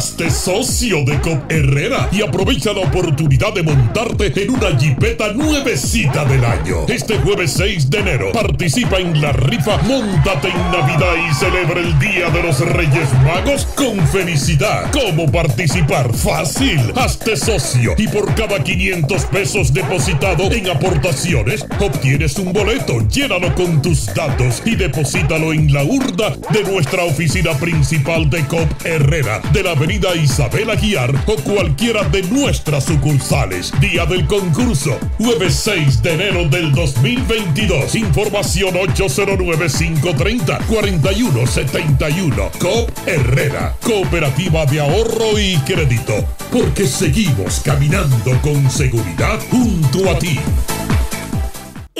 Hazte socio de COP Herrera y aprovecha la oportunidad de montarte en una jipeta nuevecita del año. Este jueves 6 de enero participa en la rifa Montate en Navidad y celebra el Día de los Reyes Magos con felicidad. ¿Cómo participar? Fácil. Hazte socio y por cada 500 pesos depositado en aportaciones obtienes un boleto. Llénalo con tus datos y deposítalo en la urda de nuestra oficina principal de COP Herrera de la Avenida Isabel Aguiar o cualquiera de nuestras sucursales. Día del concurso, jueves 6 de enero del 2022. Información 809-530-4171. COP Herrera, Cooperativa de Ahorro y Crédito. Porque seguimos caminando con seguridad junto a ti.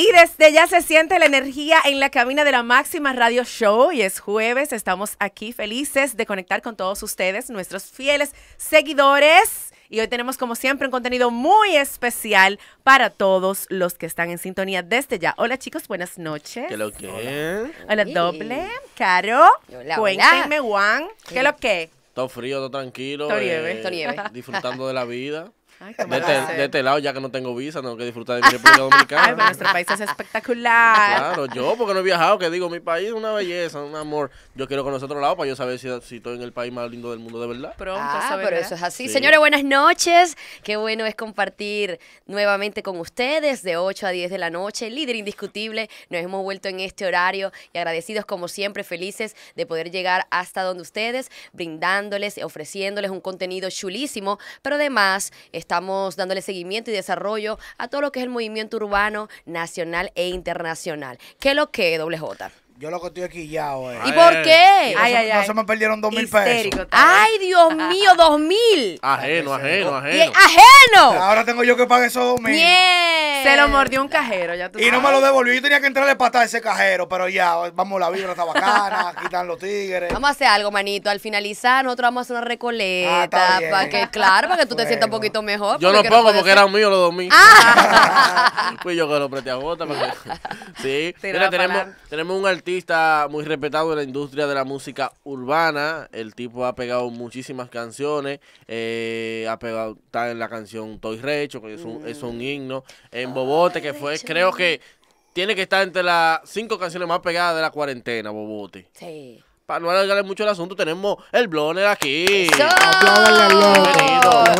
Y desde ya se siente la energía en la cabina de la Máxima Radio Show y es jueves, estamos aquí felices de conectar con todos ustedes, nuestros fieles seguidores. Y hoy tenemos como siempre un contenido muy especial para todos los que están en sintonía desde ya. Hola chicos, buenas noches. ¿Qué lo que? Hola, hola doble, Caro. Hola, cuéntenme, Juan. ¿Qué es lo que? Todo frío, todo tranquilo. Todo eh, nieve. Disfrutando de la vida. Este de, este, lado, ya que no tengo visa, tengo que disfrutar de mi República Dominicana. nuestro país es espectacular. Claro, yo porque no he viajado, que digo, mi país es una belleza, un amor. Yo quiero conocer otro lado para yo saber si, estoy en el país más lindo del mundo de verdad. Pronto, ah, pero eso es así. Señores, buenas noches. Qué bueno es compartir nuevamente con ustedes de 8 a 10 de la noche. Líder indiscutible, nos hemos vuelto en este horario y agradecidos como siempre, felices de poder llegar hasta donde ustedes, brindándoles, y ofreciéndoles un contenido chulísimo, pero además estamos dándole seguimiento y desarrollo a todo lo que es el movimiento urbano nacional e internacional. ¿Qué es lo que, doble J? Yo lo que estoy aquí ya, güey. ¿Y por qué? Ay, no, ay, se, ay. no se me perdieron dos mil pesos. Ay, Dios mío, dos mil. Ajeno, ajeno, ajeno. Ajeno. Ahora tengo yo que pagar esos dos mil. ¡Bien! Se lo mordió un cajero, ya tú Y no me lo devolvió. Yo tenía que entrarle patada a ese cajero, pero ya, vamos, la vibra está bacana, quitan los tigres. Vamos a hacer algo, manito. Al finalizar, nosotros vamos a hacer una recoleta. Ah, para que, claro, para que tú te sientas un poquito mejor. Yo lo pongo porque eran míos los dos míos. Ah. yo que lo presté a Sí. tenemos, tenemos un artista muy respetado en la industria de la música urbana. El tipo ha pegado muchísimas canciones. Eh, ha pegado, está en la canción Toy Recho, que es un, es un mm. himno. Bobote, que fue, creo que tiene que estar entre las cinco canciones más pegadas de la cuarentena, Bobote. Sí. Para no alargarle mucho el asunto, tenemos el Bloner aquí. ¡Eso!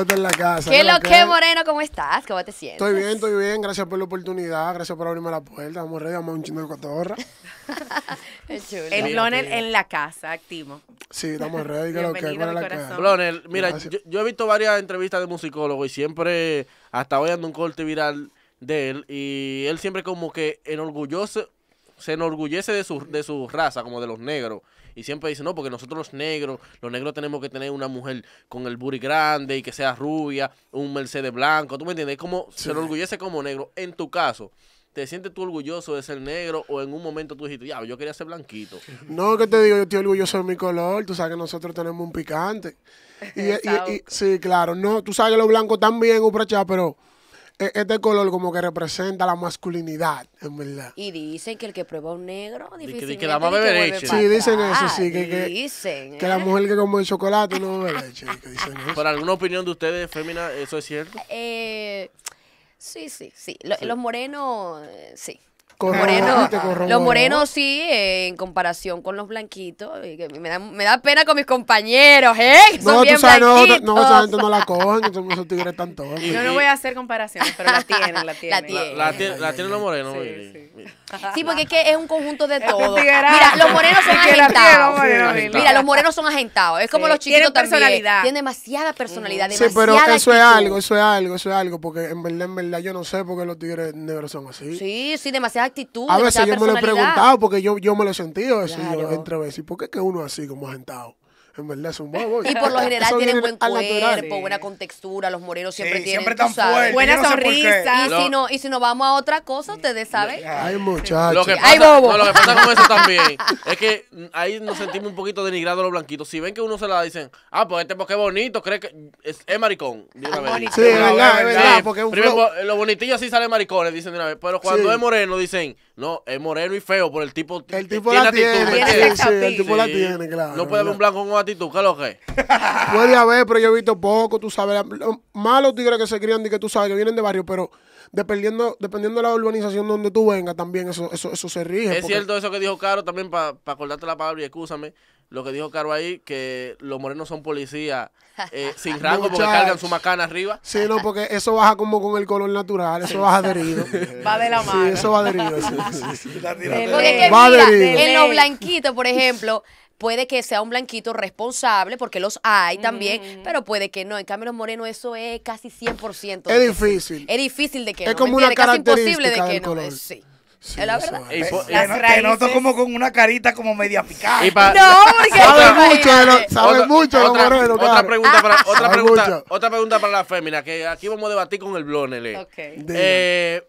en la casa. ¿Qué lo que, Moreno? ¿Cómo estás? ¿Cómo te sientes? Estoy bien, estoy bien. Gracias por la oportunidad. Gracias por abrirme la puerta. Vamos ready, vamos un chino de cotorra. El Bloner en la casa, activo. Sí, estamos ready. ¿Qué lo que? ¿Cuál la casa? Bloner, mira, yo, yo he visto varias entrevistas de musicólogos y siempre, hasta hoy ando un corte viral de él y él siempre como que enorgulloso se enorgullece de su, de su raza, como de los negros. Y siempre dice, no, porque nosotros los negros, los negros tenemos que tener una mujer con el booty grande y que sea rubia, un Mercedes blanco, ¿tú me entiendes? Como se enorgullece como negro. En tu caso, ¿Te sientes tú orgulloso de ser negro o en un momento tú dijiste, ya, yo quería ser blanquito? No, que te digo, yo estoy orgulloso de mi color. Tú sabes que nosotros tenemos un picante. Y, sí, claro. No, tú sabes que los blancos también, Upracha, pero e-, este color como que representa la masculinidad, en verdad. Y dicen que el que prueba un negro difícilmente que, la va a beber leche. Sí, dicen eso, sí. Que, dicen, que la ¿eh? mujer que come el chocolate no bebe leche. dicen eso. ¿Por alguna opinión de ustedes, fémina eso es cierto? Eh, sí, sí, sí. Los morenos, eh, sí los morenos sí, en comparación con los blanquitos. me, da, pena con mis compañeros, ¿eh? Son No, bien tú sabes, no, no, la cojan, son esos tigres tan Yo no voy a hacer comparaciones, pero la tienen, la tienen. La, tienen la los morenos. Sí, sí. porque es que es un conjunto de todo. Mira, los morenos son agentados. mira. los morenos son agentados. Es como los chiquitos también. personalidad. Tienen demasiada personalidad, Sí, pero eso es algo, eso es algo, eso es algo, porque en verdad, en verdad, yo no sé por qué los tigres negros son así. Sí, sí, demasiada a veces yo me lo he preguntado porque yo, yo me lo he sentido eso entre veces. ¿Y por qué es que uno así como agentado? En verdad son Y por lo general tienen buen cuerpo, buena contextura. Los morenos siempre tienen siempre buena sonrisa. Y, si no, y si vamos a otra cosa, ustedes saben. hay muchachos. hay bobos lo que pasa con eso también es que ahí nos sentimos un poquito denigrados los blanquitos. Si ven que uno se la dicen, ah, pues este porque es bonito, cree que es, maricón. De una ah, vez. Sí, es verdad, es verdad. Porque los sí salen maricones, dicen de una vez. Pero cuando es moreno, dicen, no, es moreno y feo por el tipo. El tipo la tiene. El tipo la tiene, claro. No puede haber un blanco con una tú, ¿qué es lo que? Puede haber, pero yo he visto poco, tú sabes. Malos tigres que se crían, que tú sabes, que vienen de barrio, pero dependiendo, dependiendo de la urbanización donde tú vengas, también eso, eso, eso se rige. Es cierto eso que dijo Caro, también para acordarte la palabra y escúchame, lo que dijo Caro ahí, que los morenos son policías eh, sin rango porque cargan su macana arriba. Sí, no, porque eso baja como con el color natural, eso baja baja adherido. Va de la mano. Sí, eso va de va En los blanquitos, por ejemplo, puede que sea un blanquito responsable, porque los hay también, pero puede que no. En cambio, los morenos, eso es casi 100%. Es difícil. Es difícil de que es como una característica casi imposible de que no. Color. Sí. Sí, la verdad. Es. te, noto como con una carita como media picada. no, porque sabe mucho de sabe mucho los otra, morenos, otra pregunta para otra pregunta, otra pregunta para la fémina que aquí vamos a debatir con el blonele. Ok. Eh,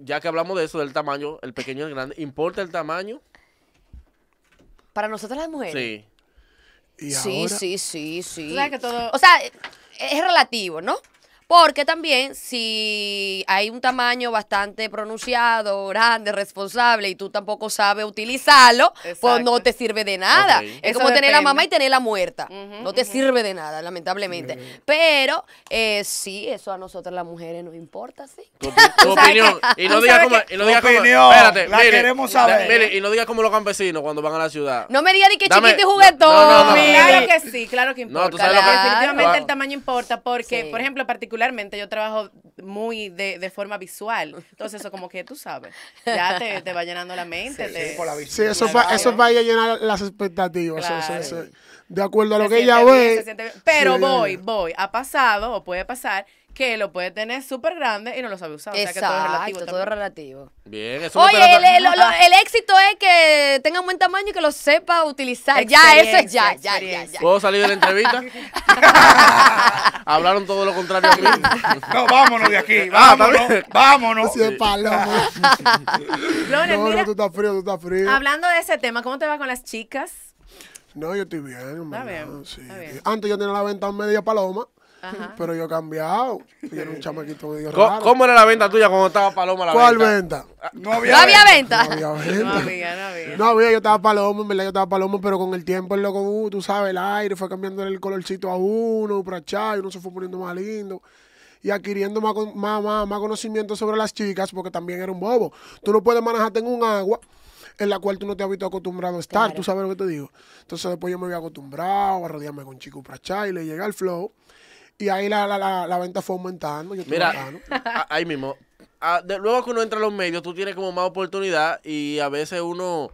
ya que hablamos de eso del tamaño, el pequeño y el grande, ¿importa el tamaño? Para nosotras las mujeres. Sí. sí, sí, sí, sí. O sea, es relativo, ¿no? Porque también si hay un tamaño bastante pronunciado, grande, responsable y tú tampoco sabes utilizarlo, pues no te sirve de nada. Es como tener la mamá y tenerla muerta. no te sirve de nada, lamentablemente. Pero eh, sí, eso a nosotras las mujeres nos importa, sí. Tu, opinión. Y no digas como, y no espérate, la queremos saber. Mire, y no digas como los campesinos cuando van a la ciudad. No me digas ni que Dame, chiquito y juguetón. claro que sí, claro que importa. No, tú sabes que Definitivamente el tamaño importa porque, por ejemplo, particular, Realmente yo trabajo muy de, forma visual. Entonces, eso como que tú sabes, ya te, va llenando la mente. Sí, eso, va, eso va a llenar las expectativas. de acuerdo a lo que ella ve. Pero voy, voy. Ha pasado o puede pasar que lo puede tener súper grande y no lo sabe usar. o sea que todo es relativo. Todo relativo. Bien, eso Oye, el, el, el, éxito es que tenga un buen tamaño y que lo sepa utilizar. Ya, eso es ya, ya, ya, ya. ¿Puedo salir de la entrevista? Hablaron todo lo contrario mí. no, vámonos de aquí. Ah, vámonos. vámonos. Si es no, no, tú estás frío, tú estás frío. Hablando de ese tema, ¿cómo te va con las chicas? No, yo estoy bien, Está bien, está bien. Antes yo tenía la venta media paloma. Pero yo he cambiado. Yo era un chamaquito medio raro. ¿Cómo era la venta tuya cuando estaba Paloma la ¿Cuál venta? No había, venta. No había venta. No había, yo estaba Paloma, en verdad yo estaba Paloma, pero con el tiempo el loco, uh, tú sabes, el aire fue cambiando el colorcito a uno, para y uno se fue poniendo más lindo y adquiriendo más, más, más, conocimiento sobre las chicas, porque también era un bobo. Tú no puedes manejarte en un agua en la cual tú no te has visto acostumbrado a estar, tú sabes lo que te digo. Entonces después yo me había acostumbrado a rodearme con chicos para y le llega el flow. Y ahí la, la, la, venta fue aumentando. Mira, ahí mismo. luego que uno entra a los medios, tú tienes como más oportunidad y a veces uno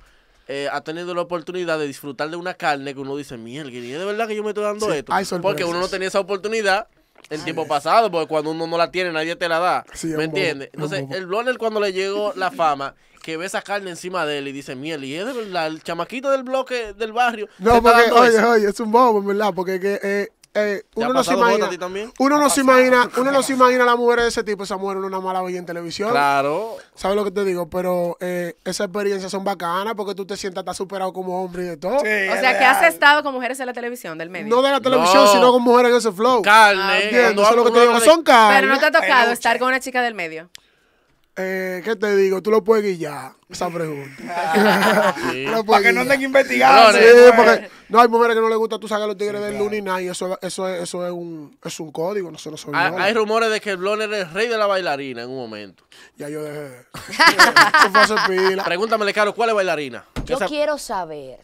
eh, ha tenido la oportunidad de disfrutar de una carne que uno dice, mierda, ¿es de verdad que yo me estoy dando esto? Porque uno no tenía esa oportunidad el tiempo pasado, porque cuando uno no la tiene, nadie te la da. ¿Me entiendes? Entonces, el Blonel cuando le llegó la fama, que ve esa carne encima de él y dice, miel, y es de verdad, el chamaquito del bloque del barrio. No, porque, oye, oye, es un bobo, en verdad, porque que, eh, eh, uno, no se imagina, uno no se imagina, uno no imagina la mujer de ese tipo, esa mujer en una mala bella en televisión. Claro. ¿Sabes lo que te digo? Pero eh, esas experiencias son bacanas porque tú te sientas superado como hombre y de todo. o sea, que has estado con mujeres en la televisión, del medio. No de la televisión, sino con mujeres en ese flow. Carne. Ah, no, lo que te digo, son carne. Pero no te ha tocado estar con una chica del medio. Eh, ¿Qué te digo? Tú lo puedes guiar, esa pregunta. Ah, para que no anden investigando. Sí, eh. porque no hay mujeres que no les gusta tú sacar los tigres del claro. y eso, eso, es, eso es, un, es un código, no se Hay, rumores de que el Bloner es el rey de la bailarina en un momento. Ya yo dejé. De... pila. Pregúntamele, Caro, ¿cuál es bailarina? Yo quiero saber.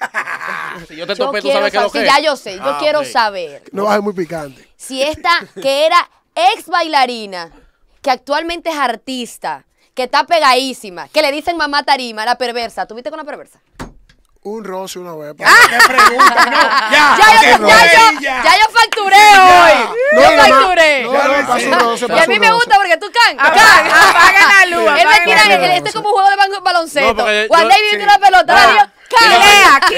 si yo te topé, tú sabes qué lo que es. Ya yo sé, yo ah, quiero saber. No, ser muy picante. Si esta, que era ex bailarina que actualmente es artista, que está pegadísima, que le dicen mamá tarima, la perversa. ¿Tuviste con la perversa? Un roce una vez. Ah. ¿Qué pregunta? No, ya, yo, ya, yo, ya yo facturé hoy. No, yo facturé. No, y a mí me gusta porque tú can. can. Apaga la luz. Él me tira, este es como un juego de baloncesto. Juan David una pelota, ah. Lea, aquí,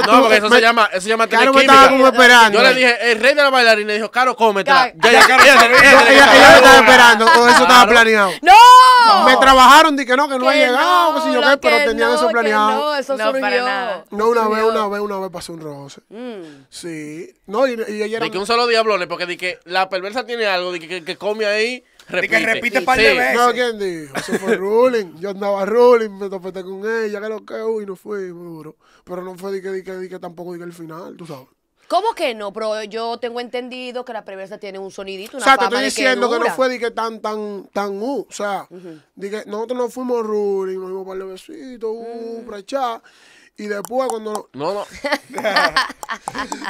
No, porque eh, eso se llama, eso se llama tener estaba esperando. Yo le dije, el rey de la bailarina, dijo, Caro, cómetela. Ya, ya, Caro, ella, estaba esperando, Todo eso estaba planeado. ¡No! Me trabajaron, dije, no, que no ha llegado, que si yo pero tenían eso planeado. No, eso surgió. No, una vez, una vez, una vez pasó un roce. Mm. Sí. No, y, ella era... que un solo diablones, porque que la perversa tiene algo, dije, que come ahí repite. que repite un par de No, ¿quién dijo? Eso fue ruling. Yo andaba ruling, me topé con ella, que lo que, uy, no fue duro. Pero no fue de que, dique, que, di que tampoco dique el final, tú sabes. ¿Cómo que no? Pero yo tengo entendido que la preversa tiene un sonidito, una O sea, te estoy diciendo que, no fue de que tan, tan, tan, uh, o sea, dique, nosotros no fuimos ruling, nos vimos un par de besitos, uh, para y después cuando... No, no.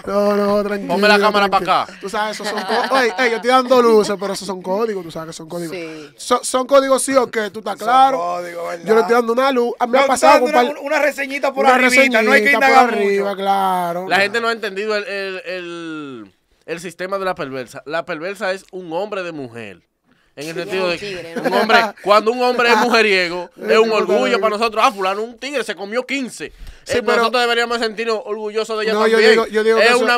No, no, tranquilo. Ponme la cámara para acá. Tú sabes, esos son códigos. ey, yo estoy dando luces, pero esos son códigos, tú sabes que son códigos. Sí. son códigos sí o qué, tú estás claro. yo le estoy dando una luz. me ha pasado una, reseñita por una no hay que reseñita arriba, claro. La gente no ha entendido el, el- el- el sistema de la perversa. La perversa es un hombre de mujer. En el sentido de un hombre, cuando un hombre es mujeriego, es un orgullo para nosotros. Ah, fulano, un tigre se comió 15. Sí, eh, pero, nosotros deberíamos sentirnos orgullosos de ella no, también. Yo digo, yo es, una,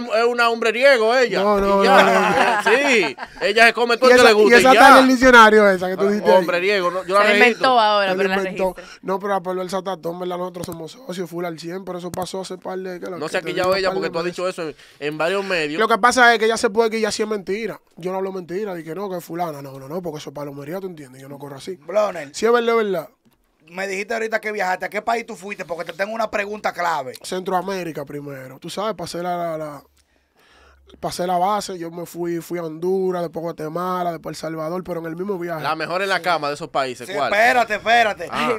hombre es una ella. No, no, no, Sí, ella se come todo lo que le gusta. Y esa está en el diccionario esa que tú dijiste. Hombre riego. yo la se inventó ahora, pero No, pero a Pablo el Satatón, ¿verdad? Nosotros somos socios, full al 100, pero eso pasó hace par de... no se ha quillado ella porque tú has dicho eso en, varios medios. Lo que pasa es que ella se puede quillar si es mentira. Yo no hablo mentira, dije no, que es fulana. No, no, no, porque eso es palomería, ¿tú entiendes? Yo no corro así. Bloner. Si es verdad, es verdad me dijiste ahorita que viajaste. ¿A qué país tú fuiste? Porque te tengo una pregunta clave. Centroamérica primero. Tú sabes, pasé la, la, la pasé la base, yo me fui, fui a Honduras, después Guatemala, después El Salvador, pero en el mismo viaje. La mejor en la cama de esos países, Espérate, espérate. Ah.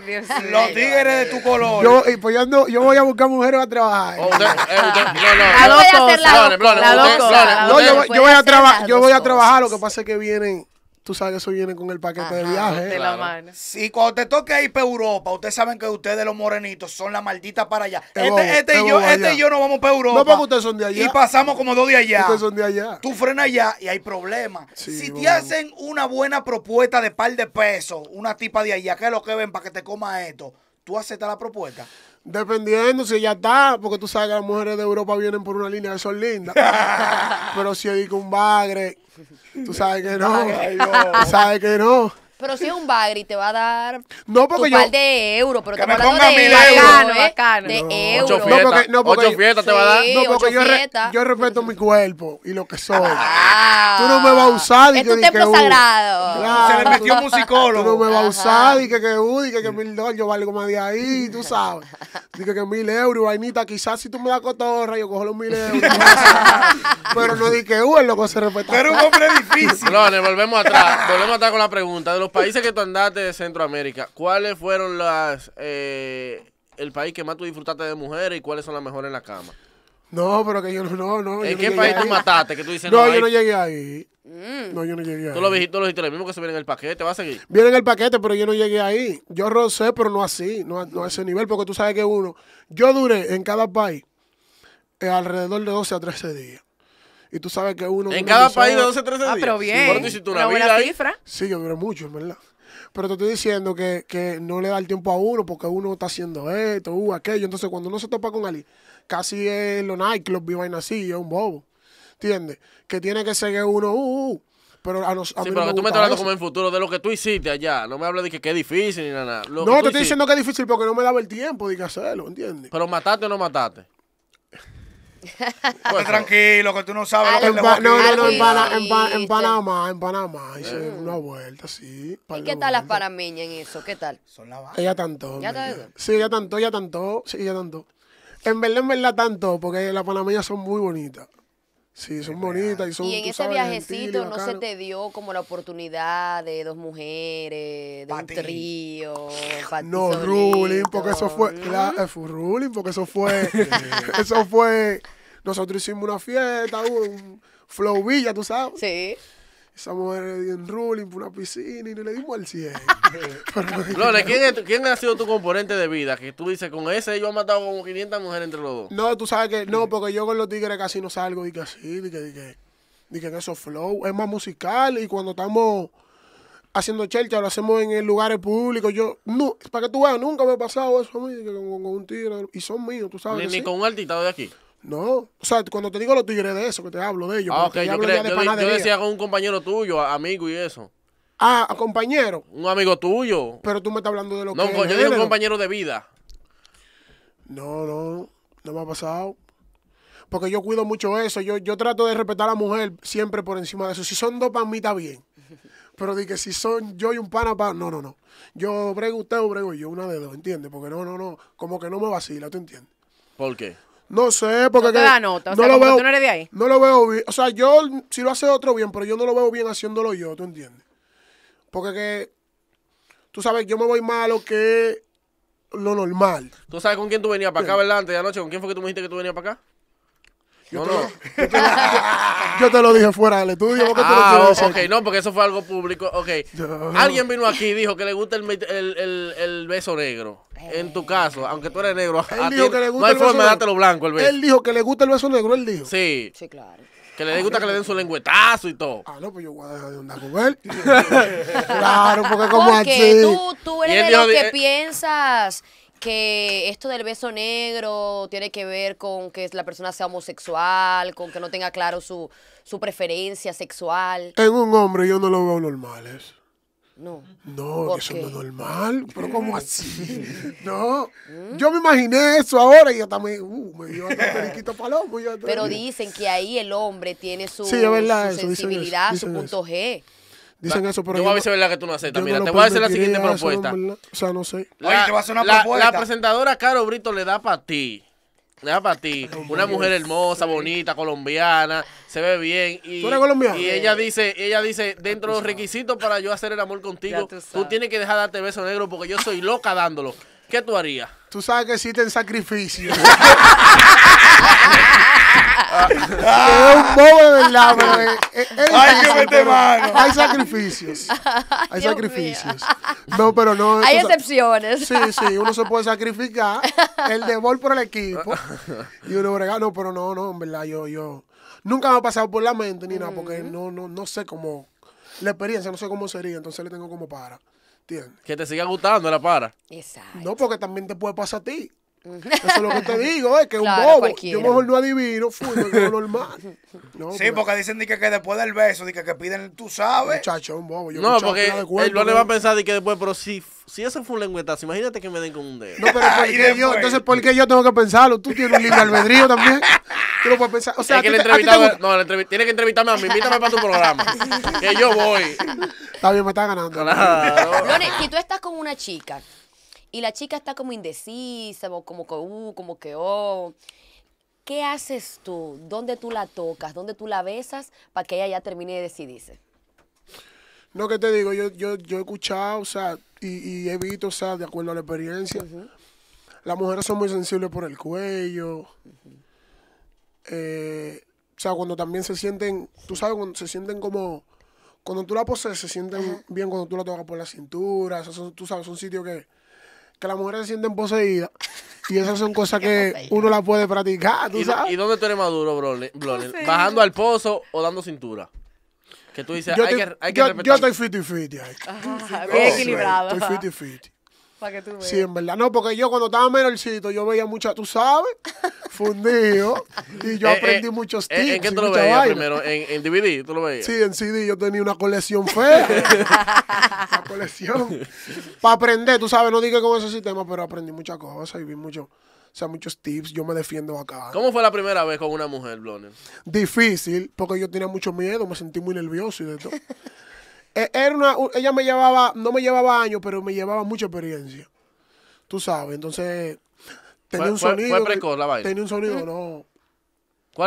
Los tigres de tu color. Yo, pues yo, voy a buscar mujeres a trabajar. Oh, eh, ah. no. no, no, no. La yo, voy a trabajar, yo voy a trabajar, lo que pasa es que vienen Tú sabes que eso viene con el paquete de viaje. De la mano. Sí, cuando te toque ir para Europa, ustedes saben que ustedes, los morenitos, son la maldita para allá. Este, este y yo, este yo, no vamos para Europa. No, porque ustedes son de allá. Y pasamos como dos días allá. Ustedes son de allá. Tú frenas allá y hay problemas. si te hacen una buena propuesta de par de pesos, una tipa de allá, que es lo que ven para que te coma esto? ¿Tú aceptas la propuesta? Dependiendo si ya está, porque tú sabes que las mujeres de Europa vienen por una línea que son linda. Pero si digo un bagre, tú sabes que no. Tú sabes que no. Pero si es un bagri, te va a dar no, par de euros. Pero que te me ponga de mil euros. ¿eh? De euros. Ocho fiestas ocho fiestas te va a dar. no, porque yo, yo respeto mi cuerpo y lo que soy. tú no me vas a usar. es tu templo sagrado. Se le metió un psicólogo. Tú no me vas a usar. Y que que y que, que mil dólares. Yo valgo más de ahí, tú sabes. Dije que mil euros, vainita. Quizás si tú me das cotorra, yo cojo los mil euros. pero no dije que uh, es lo que se respeta. Pero un hombre difícil. Clones, volvemos atrás. Volvemos atrás con la pregunta de los países que tú andaste de Centroamérica, ¿cuáles fueron las eh, el país que más tú disfrutaste de mujeres y cuáles son las mejores en la cama? No, pero que yo no, no. ¿En yo qué país tú mataste? Que tú dices, no, no yo no llegué ahí. Mm. No, yo no llegué ahí. Tú lo dijiste, lo dijiste, lo mismo que se viene en el paquete, ¿va a seguir? Viene en el paquete, pero yo no llegué ahí. Yo rocé, pero no así, no, no a ese nivel, porque tú sabes que uno. Yo duré en cada país eh, alrededor de 12 a 13 días. Y tú sabes que uno. En cada país de 12, 13 ah, días. Ah, pero bien. Sí. una, cifra. Sí, yo duré mucho, en verdad. Pero te estoy diciendo que, que, no le da el tiempo a uno porque uno está haciendo esto, uh, aquello. Entonces, cuando uno se topa con Ali, casi es lo los viva y así, es un bobo. ¿Entiendes? Que tiene que ser que uno, uh, uh. Pero a, nosotros, sí, pero tú me estás hablando como en futuro de lo que tú hiciste allá. No me hables de que, es difícil ni nada. no, te estoy diciendo que es difícil porque no me daba el tiempo de que hacerlo, ¿entiendes? Pero mataste o no mataste. Pues tranquilo, que tú no sabes lo No, no, en, en, Panamá, en Panamá, hice una vuelta, sí. ¿Y qué tal las panameñas en eso? ¿Qué tal? Son Ella tanto. Sí, ella tanto, ya tanto, sí, ya tanto. En verdad, en verdad, tanto, porque las panameñas son muy bonitas. Sí, son bonitas y son. Y en ese viajecito no se te dio como la oportunidad de dos mujeres, de un trío. No, ruling, porque eso fue. Eh, fue ruling, porque eso fue. eso fue. Nosotros hicimos una fiesta, un Flow Villa, tú sabes. Sí esa mujer le ruling por una piscina y no le dimos al 100. ¿quién, ha sido tu componente de vida? Que tú dices, con ese yo he matado como 500 mujeres entre los dos. No, tú sabes que, no, porque yo con los tigres casi no salgo y que así, y que, y que en esos flow. Es más musical y cuando estamos haciendo chelcha, lo hacemos en lugares públicos. Yo, no, para que tú veas, nunca me ha pasado eso a mí, con, un tigre. Y son míos, tú sabes. Ni, ni con un artista de aquí. No, o sea, cuando te digo los tigres de eso, que te hablo de ellos. Ah, yo, decía con un compañero tuyo, amigo y eso. Ah, compañero. Un amigo tuyo. Pero tú me estás hablando de lo no, que. No, yo digo un compañero de vida. No, no, no me ha pasado. Porque yo cuido mucho eso. Yo, yo trato de respetar a la mujer siempre por encima de eso. Si son dos para mí, está bien. Pero di que si son yo y un pana, no, no, no. Yo brego usted o brego yo, una de dos, ¿entiendes? Porque no, no, no. Como que no me vacila, ¿tú entiendes? ¿Por qué? No sé, porque. No no lo veo, no lo veo bien. O sea, yo, si lo hace otro bien, pero yo no lo veo bien haciéndolo yo, ¿tú entiendes? Porque que. Tú sabes, yo me voy malo que lo normal. ¿Tú sabes con quién tú venías para acá, verdad? Antes de anoche, ¿con quién fue que tú me dijiste que tú venías para acá? Yo, no, Yo, te lo, dije fuera del estudio. ¿por qué te lo ah, ok, no, porque eso fue algo público. Ok. Alguien vino aquí y dijo que le gusta el, el, el, el beso negro. En tu caso, aunque tú eres negro, que le gusta no hay forma de dártelo blanco el beso. Él dijo que le gusta el beso negro, él dijo. Sí. Sí, claro. Que le gusta ah, que le den su lengüetazo y todo. Ah, no, pues yo voy a dejar de andar con él. claro, porque como porque así. Tú, tú eres de los que eh, piensas que esto del beso negro tiene que ver con que la persona sea homosexual, con que no tenga claro su, su preferencia sexual. Tengo un hombre yo no lo veo normal eso. No. No, eso no es normal. Pero ¿cómo así? No. ¿Mm? Yo me imaginé eso ahora y yo también, uh, me dio periquito palomo. pero dicen que ahí el hombre tiene su, su sensibilidad, su punto G. Dicen eso, pero. Yo, voy a decir la que tú no aceptas. Mira, te voy a hacer la siguiente propuesta. o sea, no sé. La, Oye, te voy a hacer una propuesta. La presentadora Caro Brito le da para ti. Le da para ti. Una mujer hermosa, bonita, colombiana, se ve bien. Y, Y ella dice, ella dice, dentro de los requisitos para yo hacer el amor contigo, tú, tienes que dejar de darte beso negro porque yo soy loca dándolo. ¿Qué tú harías? Tú sabes que existen sacrificios. es un verdad, pero que meter mano. Hay sacrificios. Hay sacrificios. No, pero no. Hay excepciones. Sí, sí, uno se puede sacrificar. El de por el equipo. Y uno brega, no, pero no, no, en verdad, yo, yo. Nunca me ha pasado por la mente ni nada, porque no, no, no sé cómo. La experiencia, no sé cómo sería, entonces le tengo como para. Que te siga gustando la para. Exacto. No, porque también te puede pasar a ti. Eso es lo que te digo, es eh, que es un bobo. Yo mejor no adivino, fui, no normal. sí, porque dicen que, que, después del beso, que, que piden, tú sabes. Muchacho, un bobo. Yo no, porque él no le va a pensar que después, pero si, si eso fue un lengüetazo, imagínate que me den con un dedo. No, pero entonces, ¿por qué yo tengo que pensarlo? Tú tienes un libre albedrío también. Tú lo puedes pensar. O sea, que no, tiene que entrevistarme a mí. Invítame para tu programa. que yo voy. Está bien, me está ganando. Claro. si tú estás con una chica y la chica está como indecisa, como que, uh, como que, oh. ¿Qué haces tú? ¿Dónde tú la tocas? ¿Dónde tú la besas para que ella ya termine de decidirse? No, que te digo, yo, yo, yo he escuchado, o sea, y, he visto, o sea, de acuerdo a la experiencia, las mujeres son muy sensibles por el cuello. Eh, o sea, cuando también se sienten, tú sabes, cuando se sienten como, cuando tú la posees, se sienten bien cuando tú la tocas por la cintura, o sea, tú sabes, son sitios que que las mujeres se sienten poseídas. Y esas son cosas que uno las puede practicar, ¿tú ¿Y, sabes? ¿Y dónde tú eres maduro, Broly? ¿Bajando al pozo o dando cintura? Que tú dices, yo hay, que, hay que yo estoy fit y ahí. Bien equilibrado. Estoy y fit Sí, en verdad. No, porque yo cuando estaba menorcito, yo veía mucha, tú sabes, fundido. y yo eh, eh, aprendí muchos tips. Eh, ¿En qué tú lo veías primero? ¿En, DVD tú lo veías? Sí, en CD yo tenía una colección fea. una colección. Para aprender, tú sabes, no dije con ese sistema, pero aprendí muchas cosas y vi mucho. O sea, muchos tips, yo me defiendo acá. ¿Cómo fue la primera vez con una mujer, Bloner? Difícil, porque yo tenía mucho miedo, me sentí muy nervioso y de todo. Eh, era una, ella me llevaba, no me llevaba años, pero me llevaba mucha experiencia. Tú sabes, entonces tenía un sonido. precoz la Tenía un sonido, no.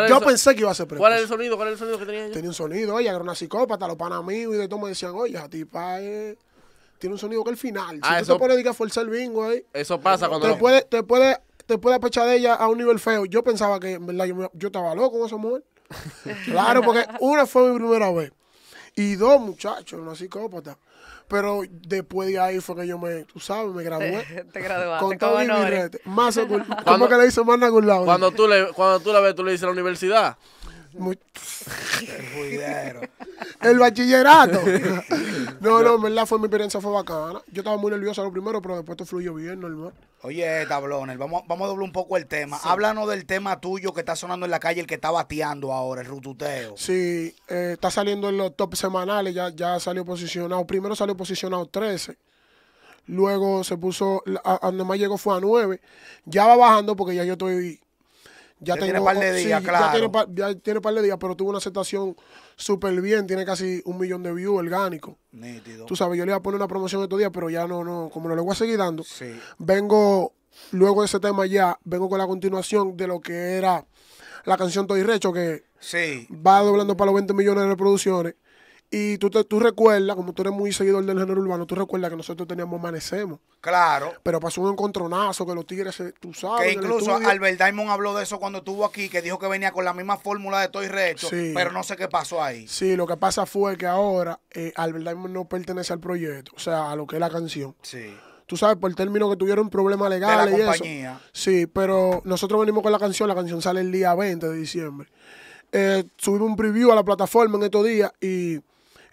Yo pensé que iba a ser precoz. ¿Cuál era el sonido? ¿Cuál el sonido que tenía ella? Tenía un sonido, ella era una psicópata, los panamigos y de todo me decían, oye, a ti, pa, tiene un sonido que el final. Ah, si eso, tú te pones a forzar el bingo ahí. Eso pasa cuando. Te puede, te puede, te puede de ella a un nivel feo. Yo pensaba que, en verdad, yo, yo estaba loco con esa mujer. claro, porque una fue mi primera vez y dos muchachos, una psicópata. Pero después de ahí fue que yo me, tú sabes, me gradué. Te, graduaste. Con todo mi Más ¿Cómo que le hizo más lado. Cuando tú le, cuando tú la ves, tú le dices a la universidad. Muy... el bachillerato. No, no, en verdad fue mi experiencia, fue bacana. Yo estaba muy nervioso lo primero, pero después te fluyó bien, normal. Oye, tablones, vamos, vamos a doblar un poco el tema. Háblanos del tema tuyo que está sonando en la calle, el que está bateando ahora, el rututeo. Sí, eh, está saliendo en los top semanales, ya, ya salió posicionado. Primero salió posicionado 13. Luego se puso, a, más llegó fue a 9. Ya va bajando porque ya yo estoy ya, tiene un par de días, claro. Ya tiene, par, par de días, pero tuvo una aceptación súper bien. Tiene casi un millón de views orgánico. Nítido. Tú sabes, yo le iba a poner una promoción estos días, pero ya no, no, como no le voy a seguir dando. Vengo, luego de ese tema ya, vengo con la continuación de lo que era la canción Toy Recho, que sí. va doblando para los 20 millones de reproducciones. Y tú, te, tú recuerdas, como tú eres muy seguidor del género urbano, tú recuerdas que nosotros teníamos Amanecemos. Claro. Pero pasó un encontronazo que los tigres, tú sabes. Que incluso Albert Diamond habló de eso cuando estuvo aquí, que dijo que venía con la misma fórmula de Toy Recho, pero no sé qué pasó ahí. Sí, lo que pasa fue que ahora eh, Albert Diamond no pertenece al proyecto, o sea, a lo que es la canción. Sí tú sabes, por el término que tuvieron problemas legales legal Sí, pero nosotros venimos con la canción, la canción sale el día 20 de diciembre. Eh, subimos un preview a la plataforma en estos días y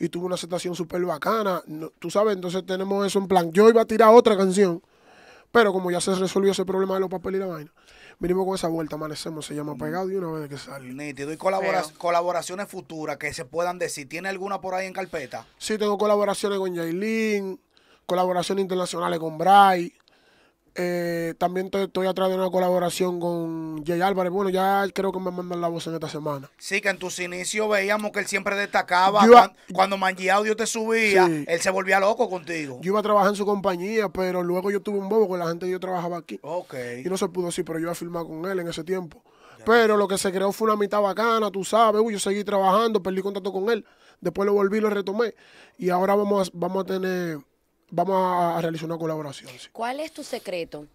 y tuvo una aceptación súper bacana. Tú sabes, entonces tenemos eso en plan. Yo iba a tirar otra canción, pero como ya se resolvió ese problema de los papeles y la vaina, vinimos con esa vuelta, amanecemos, se llama mm. Pegado y una vez que sale. Nítido. ¿Y colaboraciones futuras que se puedan decir? ¿Tiene alguna por ahí en carpeta? Sí, tengo colaboraciones con Jailin, colaboraciones internacionales con Bray, eh, también estoy, atrás de una colaboración con Jay Álvarez. Bueno, ya creo que me mandan la voz en esta semana. Sí, que en tus inicios veíamos que él siempre destacaba. cuando, cuando Audio te subía, él se volvía loco contigo. Yo iba a trabajar en su compañía, pero luego yo tuve un bobo con la gente que yo trabajaba aquí. Ok. Y no se pudo así, pero yo iba a filmar con él en ese tiempo. Pero lo que se creó fue una mitad bacana, tú sabes. yo seguí trabajando, perdí contacto con él. Después lo volví, lo retomé. Y ahora vamos vamos a tener vamos a, realizar una colaboración. ¿Cuál es tu secreto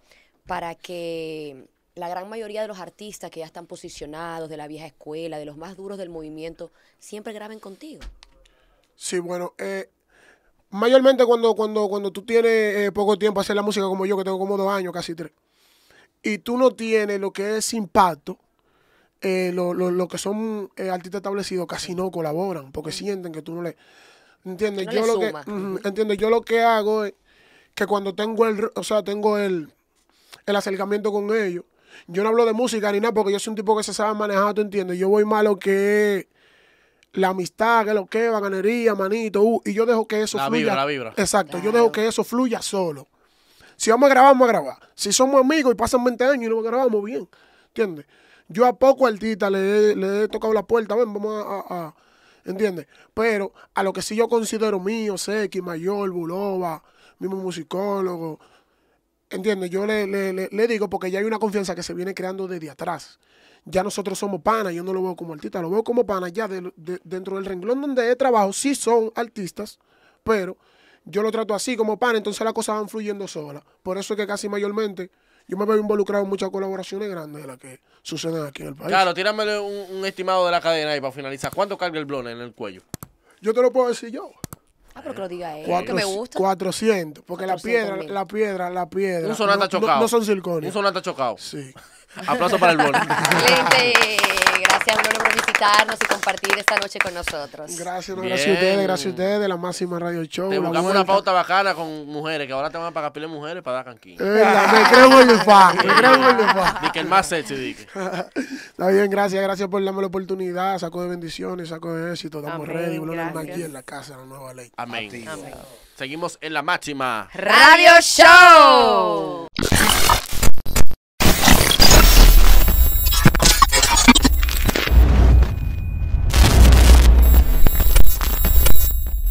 para que la gran mayoría de los artistas que ya están posicionados, de la vieja escuela, de los más duros del movimiento, siempre graben contigo? Sí, bueno, eh, mayormente cuando, cuando, cuando tú tienes eh, poco tiempo a hacer la música como yo, que tengo como dos años, casi tres, y tú no tienes lo que es impacto, eh, los lo, que son artistas establecidos casi no colaboran, porque mm. sienten que tú no le... ¿Entiendes? yo, lo que, yo lo que hago es que cuando tengo el, o sea, tengo el, acercamiento con ellos, yo no hablo de música ni nada, porque yo soy un tipo que se sabe manejar, ¿tú entiendes? Yo voy malo que la amistad, que lo que, bacanería, manito, uh, y yo dejo que eso la fluya. la vibra. Exacto, yo dejo que eso fluya solo. Si vamos a grabar, vamos a grabar. Si somos amigos y pasan 20 años y no grabamos bien, ¿entiendes? Yo a poco artista le, le he tocado la puerta, ven, vamos a ¿Entiendes? Pero a lo que sí yo considero mío, que Mayor, Buloba, mismo musicólogo, ¿entiendes? Yo le, le, digo porque ya hay una confianza que se viene creando desde atrás. Ya nosotros somos panas, yo no lo veo como artista, lo veo como pana. ya dentro del renglón donde he trabajo, sí son artistas, pero yo lo trato así como pana, entonces las cosas van fluyendo sola. Por eso es que casi mayormente yo me veo involucrado en muchas colaboraciones grandes de las que suceden aquí en el país. Claro, tírame un, estimado de la cadena ahí para finalizar. ¿Cuánto carga el blon en el cuello? Yo te lo puedo decir yo. Ah, pero que lo diga él, que me gusta. 400, porque la piedra, la piedra, la piedra. Un sonata no, chocado. No, son circones. Un sonata chocado. Sí. Aplauso para el Bono. Excelente. Gracias, Bono, por visitarnos y compartir esta noche con nosotros. Gracias, gracias a ustedes, gracias a ustedes de la máxima radio show. Te buscamos una pauta bacana con mujeres, que ahora te van a pagar pile mujeres para dar canquín. Eh, me creo en el fan, me creo en el fan. Dice el más sexy, dice. Está bien, gracias, gracias por darme la oportunidad. Saco de bendiciones, saco de éxito. Estamos ready, Bono, aquí en la casa, la nueva ley. Amén. Amén. Seguimos en la máxima. Radio Show.